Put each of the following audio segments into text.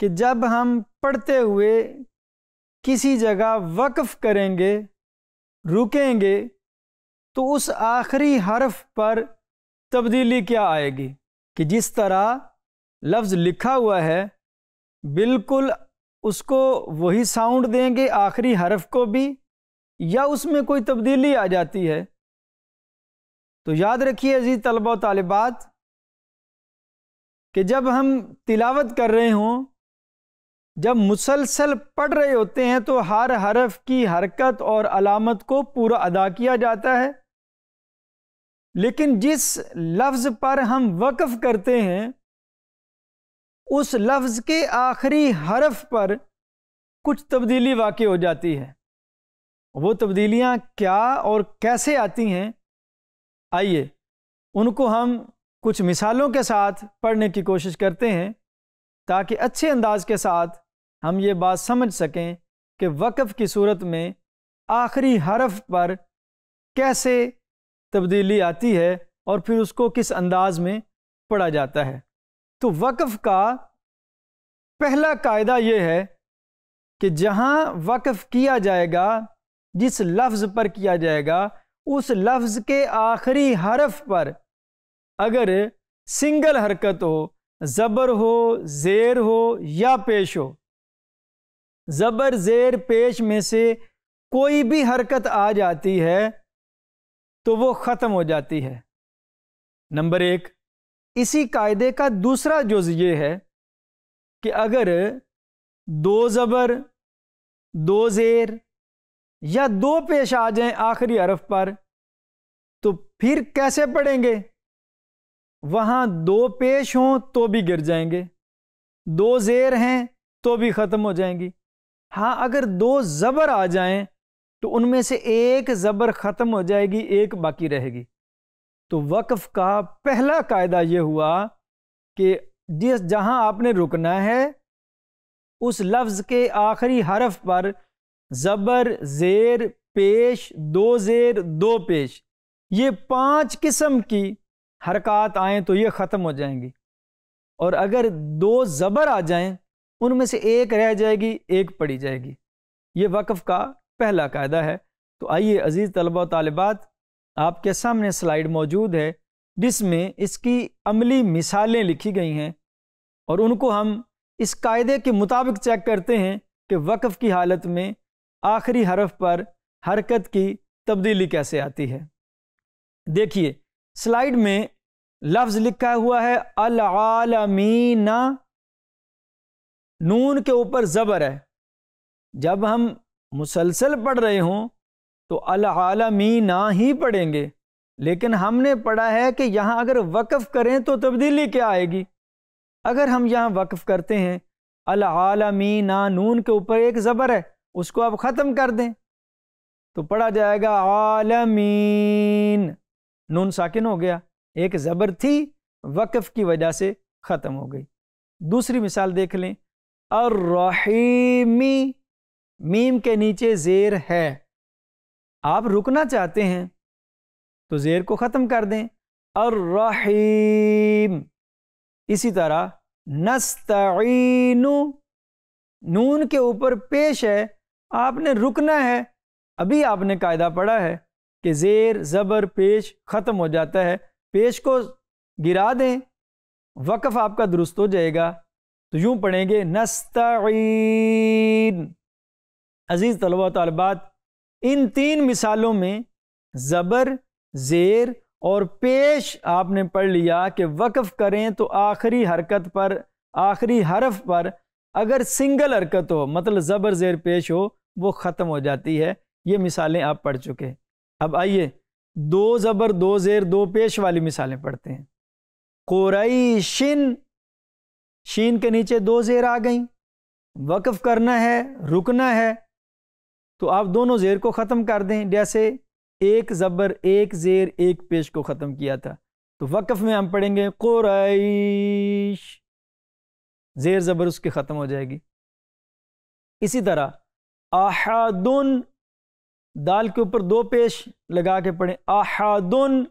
कि जब हम पढ़ते हुए किसी जगह वक्फ़ करेंगे रुकेंगे तो उस आखिरी हर्फ पर तब्दीली क्या आएगी कि जिस तरह लफ्ज़ लिखा हुआ है बिल्कुल उसको वही साउंड देंगे आखिरी हर्फ को भी या उसमें कोई तब्दीली आ जाती है तो याद रखिए अज़ी तलबा तालिबात कि जब हम तिलावत कर रहे हों जब मुसलसल पढ़ रहे होते हैं तो हर हरफ की हरकत और अलामत को पूरा अदा किया जाता है लेकिन जिस लफ्ज़ पर हम वक़फ़ करते हैं उस लफ्ज़ के आखिरी हरफ पर कुछ तब्दीली वाकई हो जाती है वो तब्दीलियाँ क्या और कैसे आती हैं आइए उनको हम कुछ मिसालों के साथ पढ़ने की कोशिश करते हैं ताकि अच्छे अंदाज के साथ हम ये बात समझ सकें कि वक़ की सूरत में आखिरी हरफ पर कैसे तब्दीली आती है और फिर उसको किस अंदाज में पढ़ा जाता है तो वक़ का पहला कायदा ये है कि जहाँ वक़फ़ किया जाएगा जिस लफ्ज़ पर किया जाएगा उस लफ्ज़ के आखिरी हरफ पर अगर सिंगल हरकत हो ज़बर हो ज़ेर हो या पेश हो ज़बर ज़ेर पेश में से कोई भी हरकत आ जाती है तो वो ख़त्म हो जाती है नंबर एक इसी कायदे का दूसरा जुज ये है कि अगर दो ज़बर दो ज़ेर या दो पेश आ जाएं आखिरी अरफ पर तो फिर कैसे पढ़ेंगे वहाँ दो पेश हों तो भी गिर जाएंगे दो ज़ेर हैं तो भी ख़त्म हो जाएंगी हाँ अगर दो ज़बर आ जाएं तो उनमें से एक ज़बर ख़त्म हो जाएगी एक बाकी रहेगी तो वक़्फ़ का पहला कायदा यह हुआ कि जिस जहाँ आपने रुकना है उस लफ्ज़ के आखिरी हरफ पर ज़बर ज़ेर पेश दो ज़ेर दो पेश ये पांच किस्म की हरकत आएँ तो ये ख़त्म हो जाएंगी और अगर दो ज़बर आ जाएं उनमें से एक रह जाएगी एक पढ़ी जाएगी ये वक्फ़ का पहला कायदा है तो आइए अज़ीज़ तलबा तलबात आपके सामने स्लाइड मौजूद है जिसमें इसकी अमली मिसालें लिखी गई हैं और उनको हम इस कायदे के मुताबिक चेक करते हैं कि वक्फ़ की हालत में आखिरी हरफ पर हरकत की तब्दीली कैसे आती है देखिए स्लाइड में लफ्ज़ लिखा हुआ है अलमीना नून के ऊपर ज़बर है जब हम मुसलसल पढ़ रहे हों तो अलमी ना ही पढ़ेंगे लेकिन हमने पढ़ा है कि यहाँ अगर वक़फ़ करें तो तब्दीली क्या आएगी अगर हम यहाँ वक़फ़ करते हैं अलमी ना नून के ऊपर एक ज़बर है उसको आप ख़त्म कर दें तो पढ़ा जाएगा आलमीन नून साकिन हो गया एक ज़बर थी वक़फ़ की वजह से ख़त्म हो गई दूसरी मिसाल देख लें अर्रहीमी मीम के नीचे ज़ेर है आप रुकना चाहते हैं तो ज़ेर को ख़त्म कर दें अर्रहीम इसी तरह नस्तईनु नून के ऊपर पेश है आपने रुकना है अभी आपने कायदा पढ़ा है कि ज़ेर ज़बर पेश ख़त्म हो जाता है पेश को गिरा दें वक़फ़ आपका दुरुस्त हो जाएगा तो यूं पढ़ेंगे नस्तीन अज़ीज़ तलबा तलबात इन तीन मिसालों में ज़बर ज़ेर और पेश आपने पढ़ लिया कि वक़फ़ करें तो आखिरी हरकत पर आखिरी हरफ पर अगर सिंगल हरकत हो मतलब ज़बर ज़ेर पेश हो वो ख़त्म हो जाती है ये मिसालें आप पढ़ चुके हैं अब आइए दो ज़बर दो ज़ेर दो पेश वाली मिसालें पढ़ते हैं शिन शीन के नीचे दो ज़ेर आ गई वक्फ करना है रुकना है तो आप दोनों ज़ेर को ख़त्म कर दें जैसे एक ज़बर एक ज़ेर एक पेश को ख़त्म किया था तो वक्फ़ में हम पढ़ेंगे कुरैश ज़ेर ज़बर उसकी ख़त्म हो जाएगी इसी तरह आहादुन दाल के ऊपर दो पेश लगा के पढ़ें आहादुन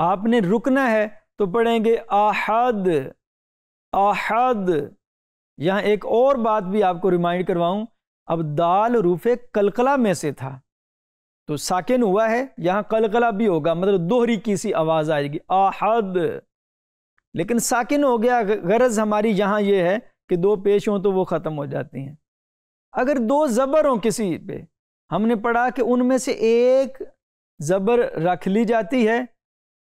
आपने रुकना है तो पढ़ेंगे आहद अहद यहाँ एक और बात भी आपको रिमाइंड करवाऊँ अब दाल रूफे कलकला में से था तो साकिन हुआ है यहाँ कलकला भी होगा मतलब दोहरी की सी आवाज़ आएगी अहद लेकिन साकिन हो गया गरज हमारी यहाँ ये है कि दो पेश हों तो वो ख़त्म हो जाती हैं अगर दो ज़बर हों किसी पे हमने पढ़ा कि उनमें से एक ज़बर रख ली जाती है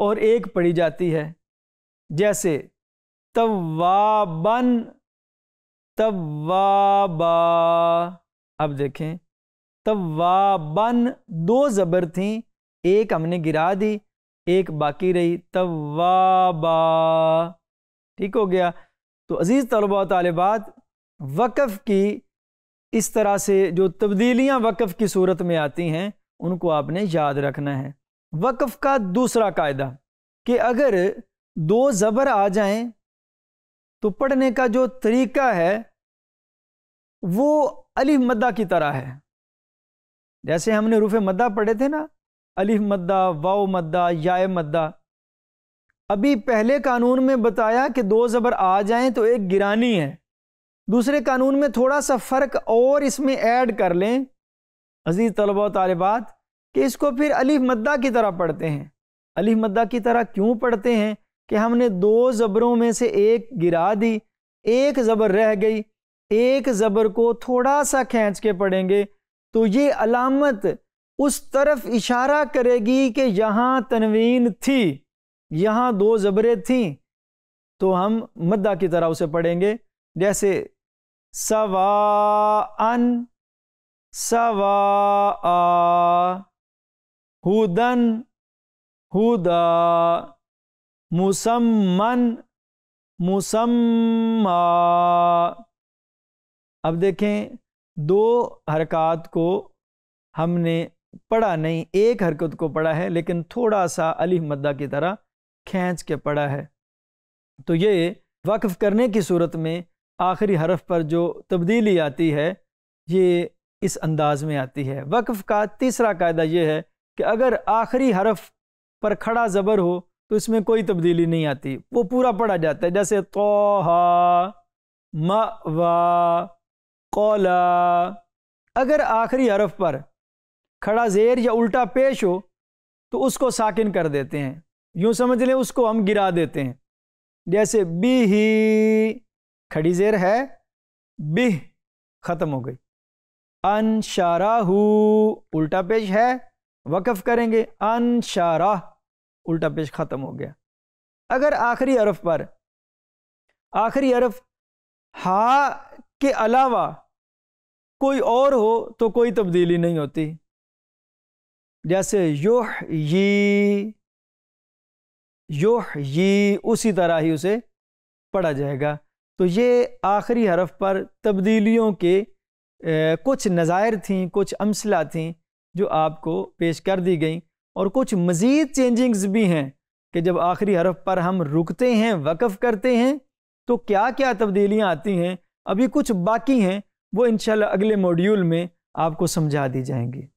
और एक पढ़ी जाती है जैसे तवाबन तवाबा अब देखें तवाबन दो ज़बर थी एक हमने गिरा दी एक बाकी रही तवाबा ठीक हो गया तो अज़ीज़ तलबा तलबात वक़ की इस तरह से जो तब्दीलियाँ वक़ की सूरत में आती हैं उनको आपने याद रखना है वक़ का दूसरा कायदा कि अगर दो ज़बर आ जाएं तो पढ़ने का जो तरीका है वो अलिफ मद्दा की तरह है जैसे हमने रूफ़ मद्दा पढ़े थे ना अलिफ मद्दा वाओ मद्दा याय मद्दा अभी पहले कानून में बताया कि दो ज़बर आ जाएं तो एक गिरानी है दूसरे कानून में थोड़ा सा फ़र्क और इसमें ऐड कर लें अजीज़ तलबा तलबात कि इसको फिर अलिफ मद्दा की तरह पढ़ते हैं अलिफ मद्दा की तरह क्यों पढ़ते हैं कि हमने दो ज़बरों में से एक गिरा दी एक ज़बर रह गई एक ज़बर को थोड़ा सा खींच के पढ़ेंगे तो ये अलामत उस तरफ इशारा करेगी कि यहाँ तनवीन थी यहाँ दो ज़बरें थीं तो हम मद्दा की तरह उसे पढ़ेंगे जैसे सवा अन सवा हुदन हुदा मुसम्मन मुसम्मा अब देखें दो हरकत को हमने पढ़ा नहीं एक हरकत को पढ़ा है लेकिन थोड़ा सा अली मद्दा की तरह खींच के पढ़ा है तो ये वक्फ करने की सूरत में आखिरी हरफ पर जो तब्दीली आती है ये इस अंदाज में आती है वक्फ का तीसरा कायदा ये है कि अगर आखिरी हरफ पर खड़ा ज़बर हो तो इसमें कोई तब्दीली नहीं आती वो पूरा पढ़ा जाता है जैसे तो कौला अगर आखिरी हरफ पर खड़ा जेर या उल्टा पेश हो तो उसको साकिन कर देते हैं यूँ समझ लें उसको हम गिरा देते हैं जैसे बी ही खड़ी जेर है बिह ख़त्म हो गई अन शाराहू उल्टा पेश है वक़फ़ करेंगे अन उल्टा पेश ख़त्म हो गया अगर आखिरी अरफ पर आखिरी अरफ हा के अलावा कोई और हो तो कोई तब्दीली नहीं होती जैसे योह यी योह यी उसी तरह ही उसे पढ़ा जाएगा तो ये आखिरी हरफ पर तब्दीलियों के ए, कुछ नज़ायर थीं कुछ अमसला थीं जो आपको पेश कर दी गई और कुछ मज़ीद चेंजिंग्स भी हैं कि जब आखिरी हरफ पर हम रुकते हैं वक़फ़ करते हैं तो क्या क्या तब्दीलियाँ आती हैं अभी कुछ बाकी हैं वो इन अगले मॉड्यूल में आपको समझा दी जाएंगी